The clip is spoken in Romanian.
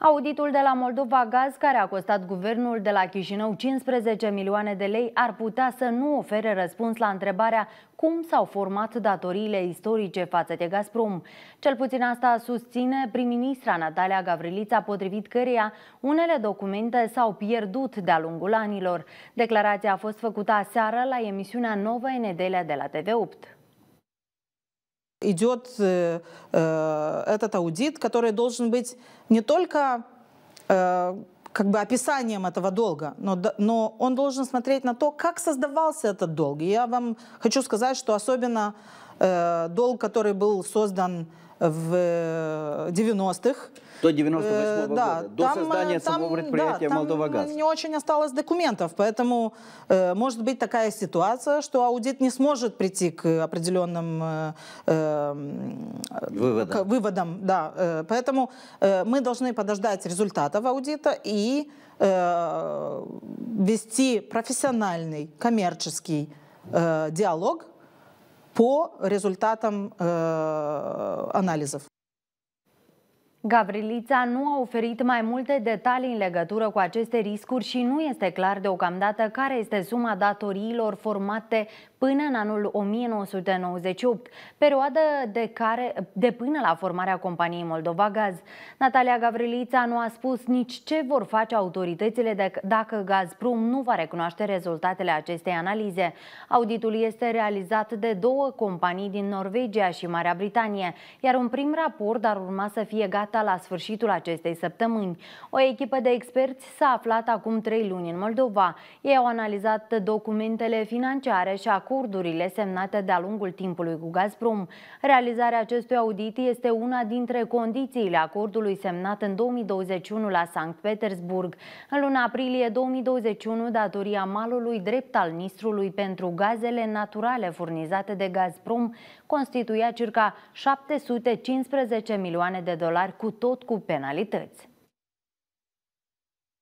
Auditul de la Moldova Gaz, care a costat guvernul de la Chișinău 15 milioane de lei, ar putea să nu ofere răspuns la întrebarea cum s-au format datoriile istorice față de Gazprom. Cel puțin asta susține prim-ministra Natalia Gavrilița, potrivit căreia unele documente s-au pierdut de-a lungul anilor. Declarația a fost făcută aseară la emisiunea Nova Enedelea de la TV8. идет э, э, этот аудит, который должен быть не только э, как бы описанием этого долга, но, но он должен смотреть на то, как создавался этот долг. И я вам хочу сказать, что особенно Э, долг, который был создан в 90-х. Э, до 98 -го э, да, года, до создания там, самого предприятия да, «Молдовагаз». не очень осталось документов, поэтому э, может быть такая ситуация, что аудит не сможет прийти к определенным э, выводам. К выводам да. поэтому э, мы должны подождать результатов аудита и э, вести профессиональный, коммерческий э, диалог по результатам э, анализов. Gavrilița nu a oferit mai multe detalii în legătură cu aceste riscuri și nu este clar deocamdată care este suma datoriilor formate până în anul 1998, perioadă de, care, de până la formarea companiei Moldova Gaz. Natalia Gavrilița nu a spus nici ce vor face autoritățile de, dacă Gazprom nu va recunoaște rezultatele acestei analize. Auditul este realizat de două companii din Norvegia și Marea Britanie, iar un prim raport ar urma să fie gata dreapta la sfârșitul acestei săptămâni. O echipă de experți s-a aflat acum trei luni în Moldova. Ei au analizat documentele financiare și acordurile semnate de-a lungul timpului cu Gazprom. Realizarea acestui audit este una dintre condițiile acordului semnat în 2021 la Sankt Petersburg. În luna aprilie 2021, datoria malului drept al Nistrului pentru gazele naturale furnizate de Gazprom constituia circa 715 milioane de dolari cu cu tot cu penalități.